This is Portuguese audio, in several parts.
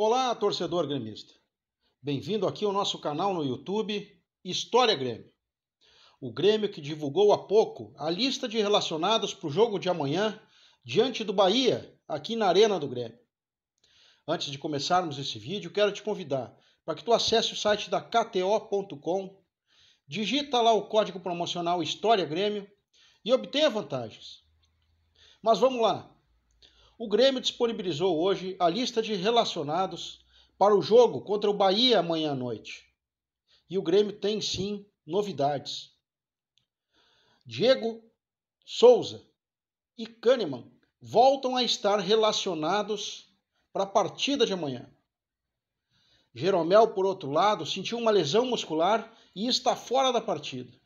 Olá, torcedor gremista. Bem-vindo aqui ao nosso canal no YouTube História Grêmio. O Grêmio que divulgou há pouco a lista de relacionados para o jogo de amanhã diante do Bahia, aqui na Arena do Grêmio. Antes de começarmos esse vídeo, quero te convidar para que tu acesse o site da KTO.com, digita lá o código promocional História Grêmio e obtenha vantagens. Mas vamos lá, o Grêmio disponibilizou hoje a lista de relacionados para o jogo contra o Bahia amanhã à noite. E o Grêmio tem sim novidades. Diego Souza e Kahneman voltam a estar relacionados para a partida de amanhã. Jeromel, por outro lado, sentiu uma lesão muscular e está fora da partida.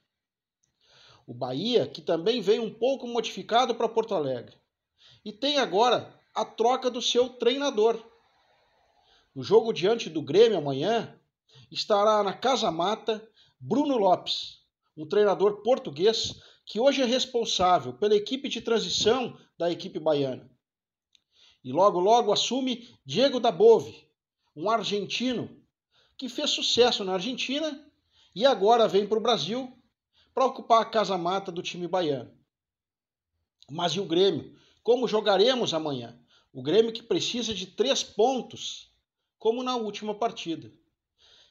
O Bahia, que também veio um pouco modificado para Porto Alegre, e tem agora a troca do seu treinador. No jogo diante do Grêmio amanhã, estará na Casa Mata Bruno Lopes, um treinador português que hoje é responsável pela equipe de transição da equipe baiana. E logo logo assume Diego Dabove, um argentino que fez sucesso na Argentina e agora vem para o Brasil para ocupar a casa mata do time baiano. Mas e o Grêmio, como jogaremos amanhã? O Grêmio que precisa de três pontos, como na última partida.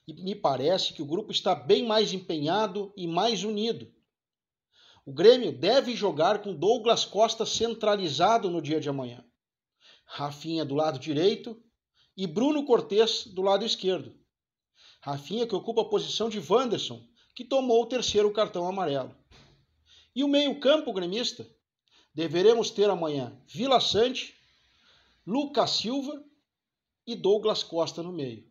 E me parece que o grupo está bem mais empenhado e mais unido. O Grêmio deve jogar com Douglas Costa centralizado no dia de amanhã. Rafinha do lado direito e Bruno Cortes do lado esquerdo. Rafinha que ocupa a posição de Wanderson, que tomou o terceiro cartão amarelo. E o meio-campo gremista Deveremos ter amanhã Vila Sante, Lucas Silva e Douglas Costa no meio.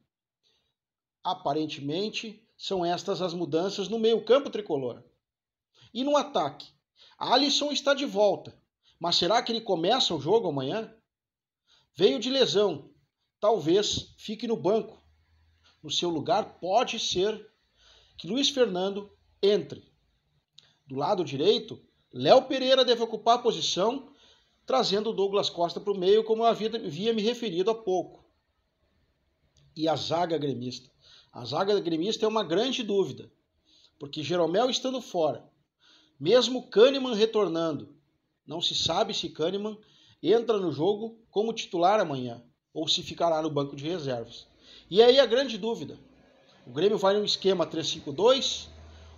Aparentemente, são estas as mudanças no meio-campo tricolor. E no ataque, Alisson está de volta, mas será que ele começa o jogo amanhã? Veio de lesão, talvez fique no banco. No seu lugar, pode ser que Luiz Fernando entre. Do lado direito, Léo Pereira deve ocupar a posição, trazendo o Douglas Costa para o meio, como eu havia me referido há pouco. E a zaga gremista? A zaga gremista é uma grande dúvida, porque Jeromel estando fora, mesmo Kahneman retornando, não se sabe se Kahneman entra no jogo como titular amanhã ou se ficará no banco de reservas. E aí a grande dúvida: o Grêmio vai num esquema 3-5-2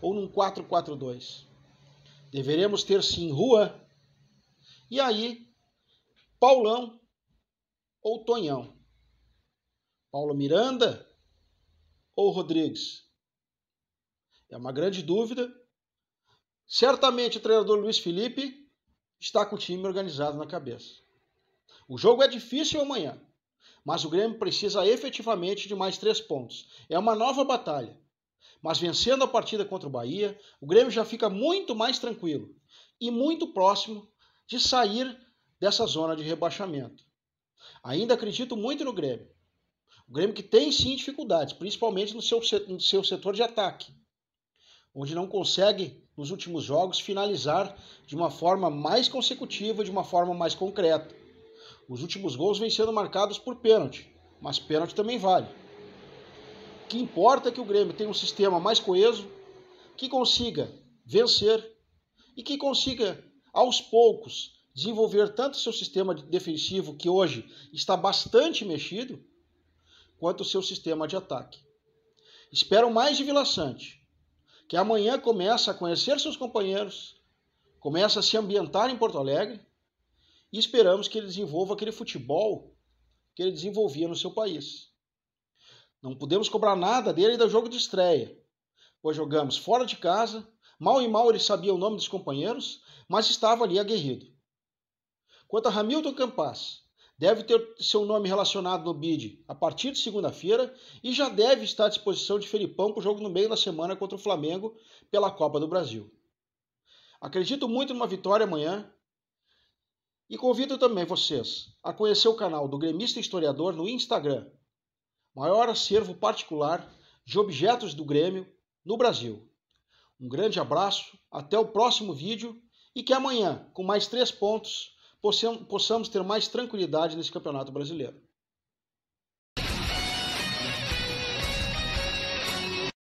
ou num 4-4-2? Deveremos ter sim Juan. E aí, Paulão ou Tonhão? Paulo Miranda ou Rodrigues? É uma grande dúvida. Certamente o treinador Luiz Felipe está com o time organizado na cabeça. O jogo é difícil amanhã, mas o Grêmio precisa efetivamente de mais três pontos. É uma nova batalha. Mas vencendo a partida contra o Bahia, o Grêmio já fica muito mais tranquilo e muito próximo de sair dessa zona de rebaixamento. Ainda acredito muito no Grêmio. O Grêmio que tem sim dificuldades, principalmente no seu, no seu setor de ataque, onde não consegue, nos últimos jogos, finalizar de uma forma mais consecutiva, de uma forma mais concreta. Os últimos gols vêm sendo marcados por pênalti, mas pênalti também vale que importa é que o Grêmio tenha um sistema mais coeso, que consiga vencer e que consiga, aos poucos, desenvolver tanto seu sistema defensivo, que hoje está bastante mexido, quanto o seu sistema de ataque. Espero mais de Vila Sante, que amanhã começa a conhecer seus companheiros, começa a se ambientar em Porto Alegre e esperamos que ele desenvolva aquele futebol que ele desenvolvia no seu país. Não podemos cobrar nada dele do jogo de estreia, pois jogamos fora de casa, mal e mal ele sabia o nome dos companheiros, mas estava ali aguerrido. Quanto a Hamilton Campas, deve ter seu nome relacionado no bid a partir de segunda-feira e já deve estar à disposição de Felipão para o jogo no meio da semana contra o Flamengo pela Copa do Brasil. Acredito muito numa vitória amanhã e convido também vocês a conhecer o canal do Gremista Historiador no Instagram, maior acervo particular de objetos do Grêmio no Brasil. Um grande abraço, até o próximo vídeo e que amanhã, com mais três pontos, possamos ter mais tranquilidade nesse Campeonato Brasileiro.